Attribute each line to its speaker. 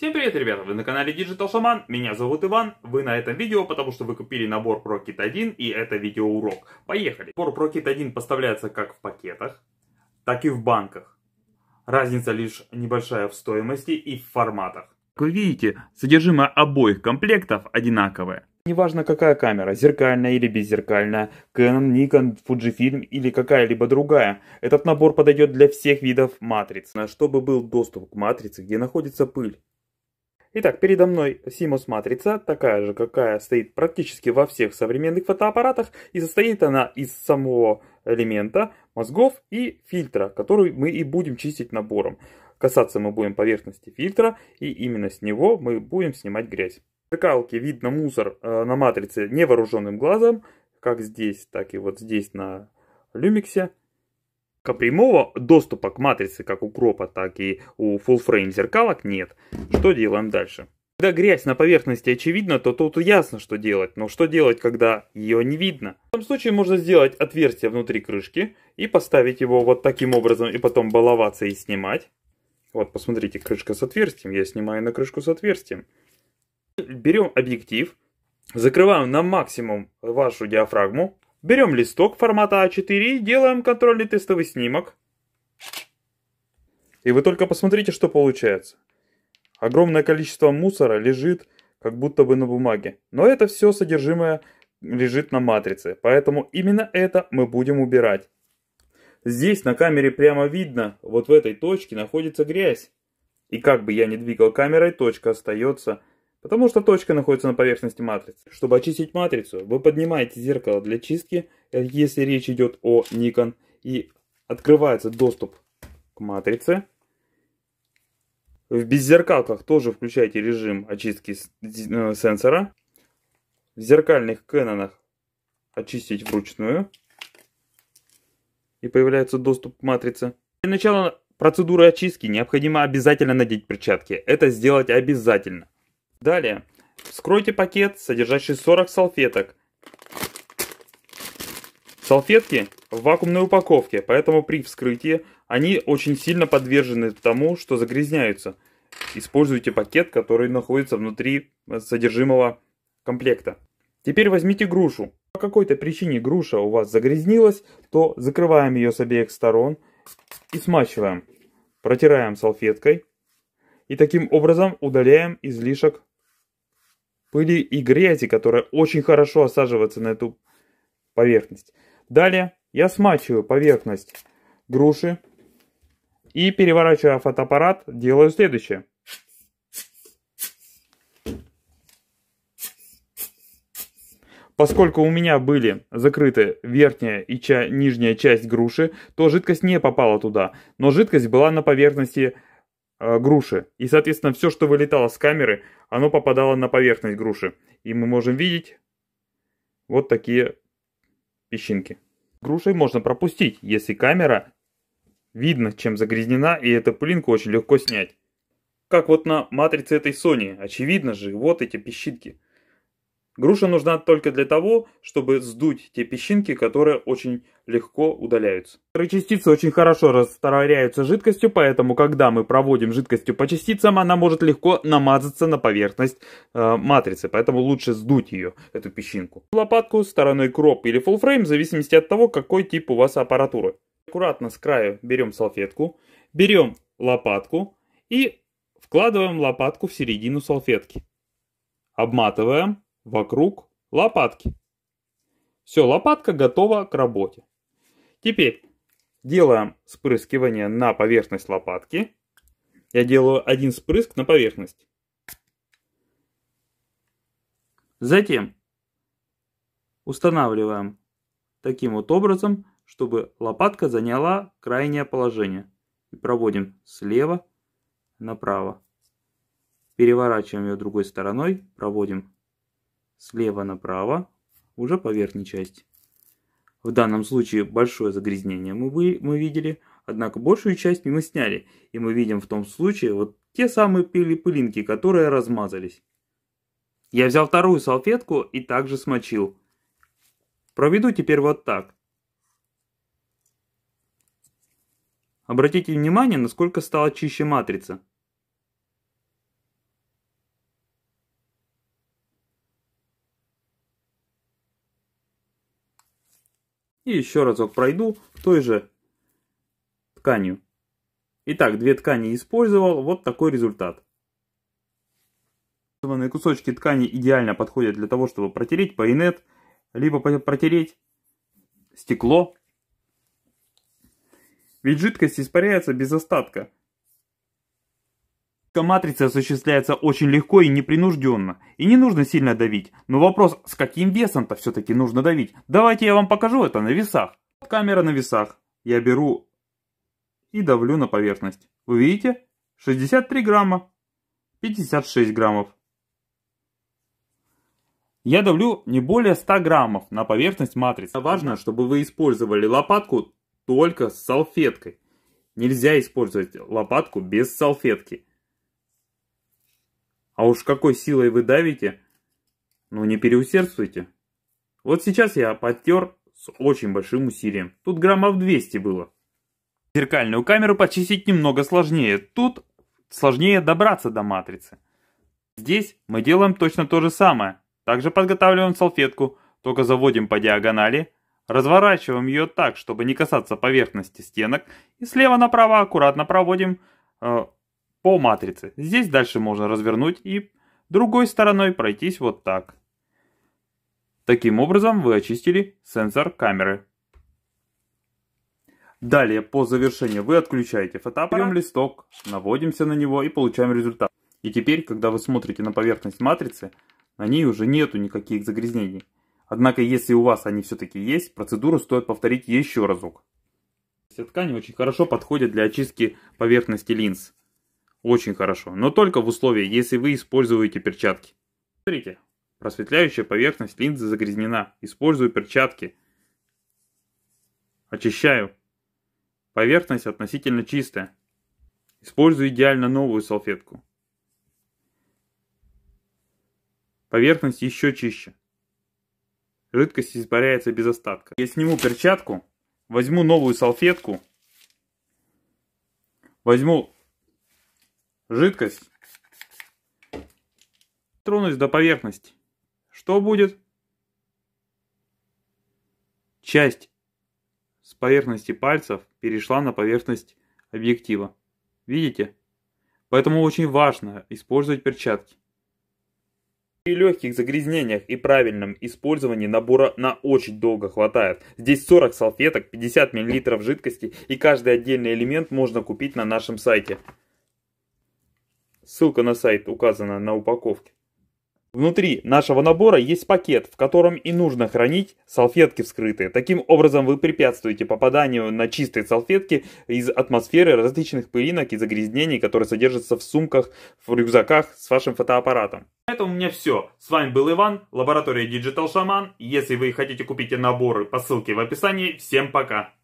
Speaker 1: Всем привет, ребята! Вы на канале Digital Shaman, меня зовут Иван. Вы на этом видео, потому что вы купили набор ProKit 1 и это видеоурок. Поехали! Набор ProKit 1 поставляется как в пакетах, так и в банках. Разница лишь небольшая в стоимости и в форматах. Как вы видите, содержимое обоих комплектов одинаковое. Неважно какая камера, зеркальная или беззеркальная, Canon, Nikon, Fujifilm или какая-либо другая, этот набор подойдет для всех видов матриц. Чтобы был доступ к матрице, где находится пыль, Итак, передо мной CMOS-матрица, такая же, какая стоит практически во всех современных фотоаппаратах, и состоит она из самого элемента, мозгов и фильтра, который мы и будем чистить набором. Касаться мы будем поверхности фильтра, и именно с него мы будем снимать грязь. В закалке видно мусор э, на матрице невооруженным глазом, как здесь, так и вот здесь на люмиксе прямого доступа к матрице, как у кропа, так и у full frame зеркалок нет. Что делаем дальше? Когда грязь на поверхности очевидна, то тут ясно, что делать. Но что делать, когда ее не видно? В этом случае можно сделать отверстие внутри крышки и поставить его вот таким образом и потом баловаться и снимать. Вот, посмотрите, крышка с отверстием. Я снимаю на крышку с отверстием. Берем объектив, закрываем на максимум вашу диафрагму, Берем листок формата А4 и делаем контрольный тестовый снимок. И вы только посмотрите, что получается. Огромное количество мусора лежит как будто бы на бумаге. Но это все содержимое лежит на матрице. Поэтому именно это мы будем убирать. Здесь на камере прямо видно, вот в этой точке находится грязь. И как бы я ни двигал камерой, точка остается Потому что точка находится на поверхности матрицы. Чтобы очистить матрицу, вы поднимаете зеркало для чистки, э, если речь идет о Nikon, и открывается доступ к матрице. В беззеркалках тоже включайте режим очистки э, сенсора. В зеркальных кэнонах очистить вручную. И появляется доступ к матрице. Для начала процедуры очистки необходимо обязательно надеть перчатки. Это сделать обязательно. Далее. Вскройте пакет, содержащий 40 салфеток. Салфетки в вакуумной упаковке, поэтому при вскрытии они очень сильно подвержены тому, что загрязняются. Используйте пакет, который находится внутри э, содержимого комплекта. Теперь возьмите грушу. По какой-то причине груша у вас загрязнилась, то закрываем ее с обеих сторон и смачиваем. Протираем салфеткой и таким образом удаляем излишек пыли и грязи, которая очень хорошо осаживается на эту поверхность. Далее я смачиваю поверхность груши и переворачивая фотоаппарат, делаю следующее. Поскольку у меня были закрыты верхняя и ча нижняя часть груши, то жидкость не попала туда, но жидкость была на поверхности Э, груши. И, соответственно, все, что вылетало с камеры, оно попадало на поверхность груши. И мы можем видеть вот такие песчинки. Грушей можно пропустить, если камера видно, чем загрязнена, и эту пылинку очень легко снять. Как вот на матрице этой Sony, очевидно же, вот эти песчинки – Груша нужна только для того, чтобы сдуть те песчинки, которые очень легко удаляются. Частицы очень хорошо растворяются жидкостью, поэтому когда мы проводим жидкостью по частицам, она может легко намазаться на поверхность э, матрицы, поэтому лучше сдуть ее, эту песчинку. Лопатку стороной кроп или full frame, в зависимости от того, какой тип у вас аппаратуры. Аккуратно с краю берем салфетку, берем лопатку и вкладываем лопатку в середину салфетки. Обматываем вокруг лопатки. Все, лопатка готова к работе. Теперь делаем спрыскивание на поверхность лопатки. Я делаю один спрыск на поверхность. Затем устанавливаем таким вот образом, чтобы лопатка заняла крайнее положение. И проводим слева направо. Переворачиваем ее другой стороной, проводим слева направо уже по верхней части. В данном случае большое загрязнение мы, вы, мы видели, однако большую часть мы сняли, и мы видим в том случае вот те самые пыли пылинки, которые размазались. Я взял вторую салфетку и также смочил. Проведу теперь вот так. Обратите внимание, насколько стала чище матрица. И еще разок пройду той же тканью. Итак, две ткани использовал, вот такой результат. Использованные кусочки ткани идеально подходят для того, чтобы протереть пайнет, либо протереть стекло. Ведь жидкость испаряется без остатка. Управленческая матрица осуществляется очень легко и непринужденно, и не нужно сильно давить. Но вопрос, с каким весом-то все-таки нужно давить? Давайте я вам покажу это на весах. Камера на весах. Я беру и давлю на поверхность. Вы видите? 63 грамма, 56 граммов. Я давлю не более 100 граммов на поверхность матрицы. Важно, чтобы вы использовали лопатку только с салфеткой. Нельзя использовать лопатку без салфетки. А уж какой силой вы давите, ну не переусердствуйте. Вот сейчас я подтер с очень большим усилием. Тут граммов 200 было. Зеркальную камеру почистить немного сложнее. Тут сложнее добраться до матрицы. Здесь мы делаем точно то же самое. Также подготавливаем салфетку, только заводим по диагонали, разворачиваем ее так, чтобы не касаться поверхности стенок, и слева направо аккуратно проводим э, по матрице. Здесь дальше можно развернуть и другой стороной пройтись вот так. Таким образом вы очистили сенсор камеры. Далее, по завершению вы отключаете фотоаппарат, берем листок, наводимся на него и получаем результат. И теперь, когда вы смотрите на поверхность матрицы, на ней уже нету никаких загрязнений. Однако, если у вас они все-таки есть, процедуру стоит повторить еще разок. Все Ткани очень хорошо подходят для очистки поверхности линз. Очень хорошо, но только в условии, если вы используете перчатки. Смотрите, просветляющая поверхность линзы загрязнена. Использую перчатки. Очищаю. Поверхность относительно чистая. Использую идеально новую салфетку. Поверхность еще чище. Жидкость испаряется без остатка. Я сниму перчатку, возьму новую салфетку, возьму жидкость. Тронусь до поверхности. Что будет? Часть с поверхности пальцев перешла на поверхность объектива. Видите? Поэтому очень важно использовать перчатки. При легких загрязнениях и правильном использовании набора на очень долго хватает. Здесь 40 салфеток, 50 мл жидкости и каждый отдельный элемент можно купить на нашем сайте. Ссылка на сайт указана на упаковке. Внутри нашего набора есть пакет, в котором и нужно хранить салфетки вскрытые. Таким образом вы препятствуете попаданию на чистые салфетки из атмосферы различных пылинок и загрязнений, которые содержатся в сумках, в рюкзаках с вашим фотоаппаратом. На этом у меня все. С вами был Иван, лаборатория Digital Shaman. Если вы хотите купить наборы по ссылке в описании, всем пока!